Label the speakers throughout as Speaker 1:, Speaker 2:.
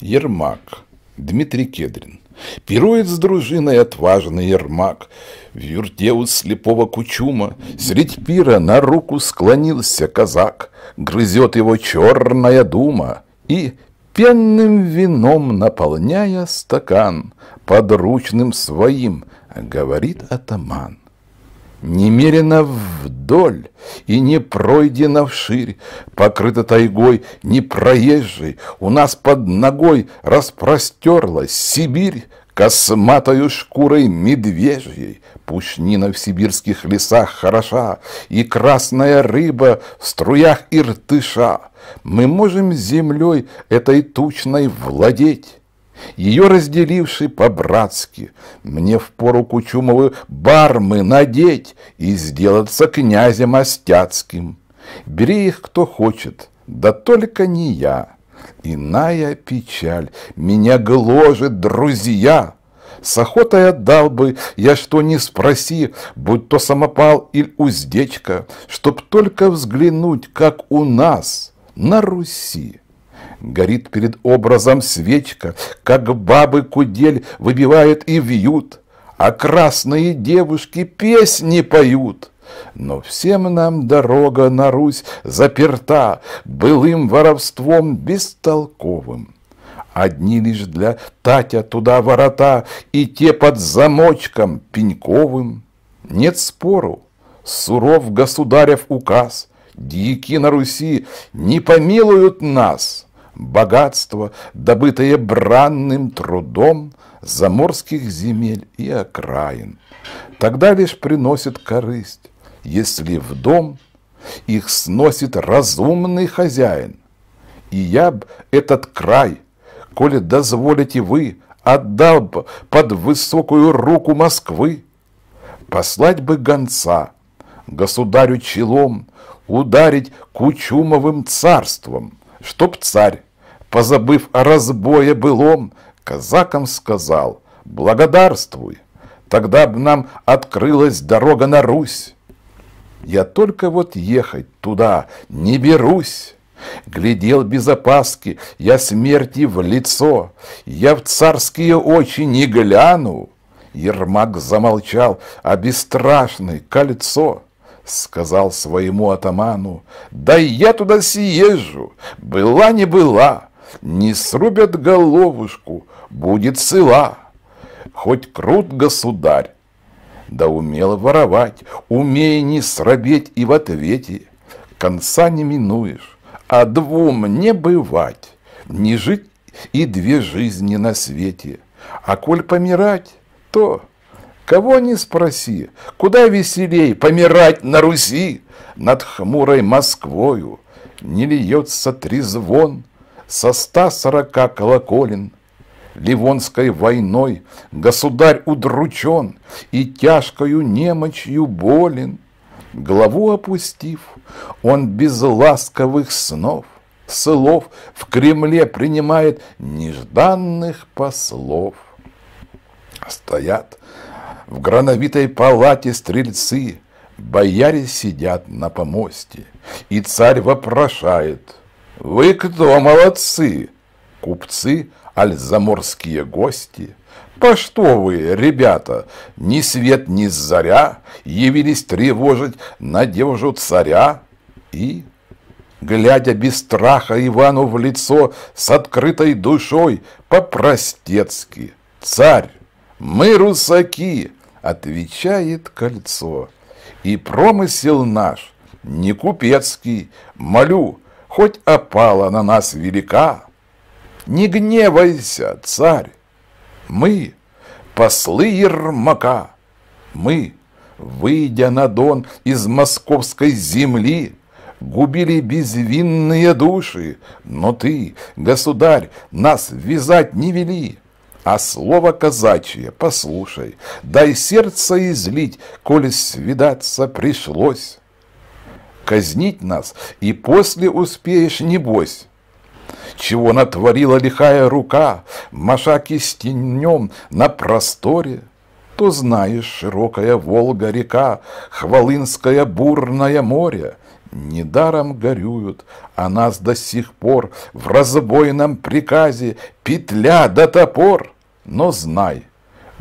Speaker 1: Ермак, Дмитрий Кедрин. Пирует с дружиной отважный Ермак. В юрте у слепого кучума Средь пира на руку склонился казак. Грызет его черная дума И, пенным вином наполняя стакан, Подручным своим, говорит атаман немерено вдоль и не пройдено вширь, покрыта тайгой непроезжей, у нас под ногой распростерлась Сибирь, косматою шкурой медвежьей, пушнина в сибирских лесах хороша, и красная рыба в струях иртыша. Мы можем землей этой тучной владеть, ее разделивший по-братски, мне в пору кучумовы бармы надеть и сделаться князем остяцким. Бери их кто хочет, да только не я. Иная печаль меня гложет, друзья. С охотой отдал бы, я что ни спроси, будь то самопал или уздечка, чтоб только взглянуть, как у нас на Руси. Горит перед образом свечка, как бабы кудель выбивают и вьют, а красные девушки песни поют. Но всем нам дорога на Русь заперта былым воровством бестолковым. Одни лишь для Татя туда ворота, и те под замочком пеньковым. Нет спору, суров государев указ, дьяки на Руси не помилуют нас» богатство, добытое бранным трудом заморских земель и окраин. Тогда лишь приносит корысть, если в дом их сносит разумный хозяин. И я б этот край, коли дозволите вы, отдал бы под высокую руку Москвы. Послать бы гонца, государю челом, ударить кучумовым царством, чтоб царь позабыв о разбое былом, казакам сказал «Благодарствуй, тогда б нам открылась дорога на Русь». Я только вот ехать туда не берусь. Глядел без опаски я смерти в лицо, Я в царские очи не гляну. Ермак замолчал, а бесстрашный кольцо Сказал своему атаману, Да я туда съезжу, была не была, не срубят головушку, будет сыла. Хоть крут государь, да умел воровать, Умей не срабеть и в ответе. Конца не минуешь, а двум не бывать, Не жить и две жизни на свете. А коль помирать, то кого не спроси, Куда веселей помирать на Руси Над хмурой Москвою, Не льется трезвон со 140 колоколен. Ливонской войной государь удручен и тяжкою немочью болен. Главу опустив, он без ласковых снов, слов в Кремле принимает нежданных послов. Стоят в грановитой палате стрельцы, бояре сидят на помосте, и царь вопрошает – вы кто молодцы? Купцы, альзаморские гости? По что вы, ребята, ни свет, ни заря, явились тревожить надежу царя? И глядя без страха Ивану в лицо с открытой душой по-простецки. «Царь, мы русаки!» — отвечает кольцо. «И промысел наш не купецкий, молю, хоть опала на нас велика. Не гневайся, царь, мы – послы Ермака, мы, выйдя на Дон из московской земли, губили безвинные души, но ты, государь, нас вязать не вели. А слово казачье послушай, дай сердце излить, коли свидаться пришлось казнить нас, и после успеешь, небось. Чего натворила лихая рука, маша кистенем на просторе, то знаешь, широкая Волга-река, Хвалынское бурное море, Недаром горюют а нас до сих пор В разбойном приказе петля до да топор. Но знай,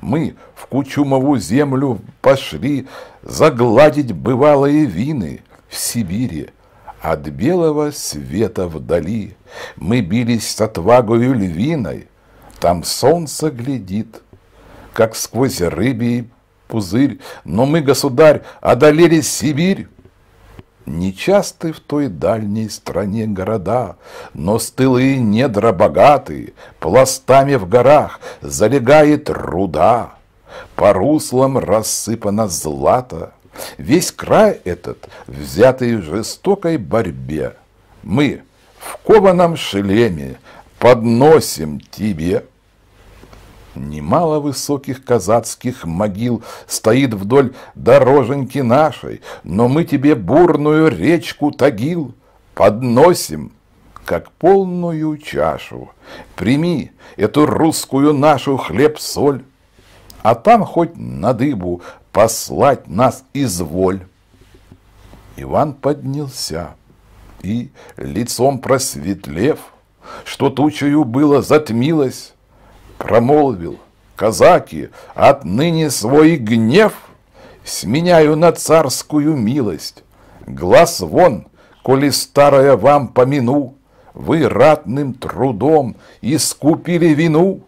Speaker 1: мы в Кучумову землю пошли Загладить бывалые вины, в Сибири, от белого света вдали Мы бились с отвагою львиной, Там солнце глядит, как сквозь рыбий пузырь, Но мы, государь, одолели Сибирь. Нечасты в той дальней стране города, Но стылые недра богатые, Пластами в горах залегает руда, По руслам рассыпана злато, Весь край этот, взятый в жестокой борьбе, мы в кованом шлеме подносим тебе. Немало высоких казацких могил стоит вдоль дороженьки нашей, но мы тебе бурную речку Тагил подносим как полную чашу. Прими эту русскую нашу хлеб-соль, а там хоть на дыбу послать нас изволь. Иван поднялся и, лицом просветлев, что тучею было затмилось, промолвил, казаки, отныне свой гнев сменяю на царскую милость. Глаз вон, коли старое вам помяну, вы ратным трудом искупили вину.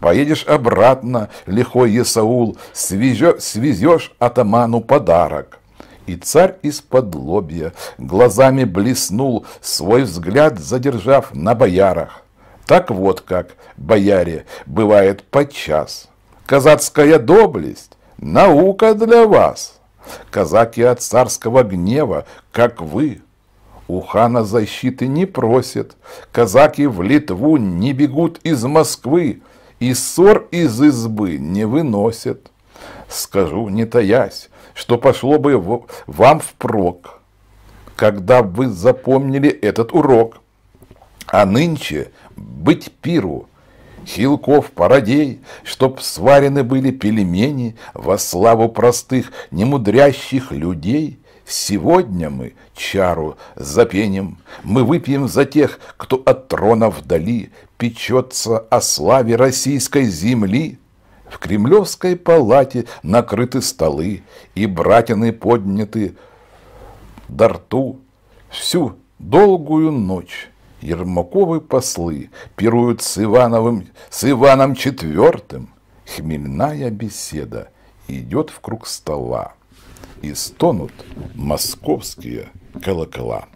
Speaker 1: Поедешь обратно, лихой Есаул, свезешь, свезешь атаману подарок. И царь из-под лобья глазами блеснул, свой взгляд задержав на боярах. Так вот как, бояре, бывает подчас. Казацкая доблесть, наука для вас. Казаки от царского гнева, как вы. У хана защиты не просят, казаки в Литву не бегут из Москвы, и ссор из избы не выносят. Скажу, не таясь, что пошло бы вам впрок, когда вы запомнили этот урок. А нынче быть пиру, хилков, пародей, чтоб сварены были пельмени во славу простых, немудрящих людей, Сегодня мы чару запенем, мы выпьем за тех, кто от трона вдали печется о славе российской земли. В кремлевской палате накрыты столы и братины подняты до рту. Всю долгую ночь Ермаковы послы пируют с Ивановым, с Иваном Четвертым. Хмельная беседа идет в круг стола и стонут московские колокола.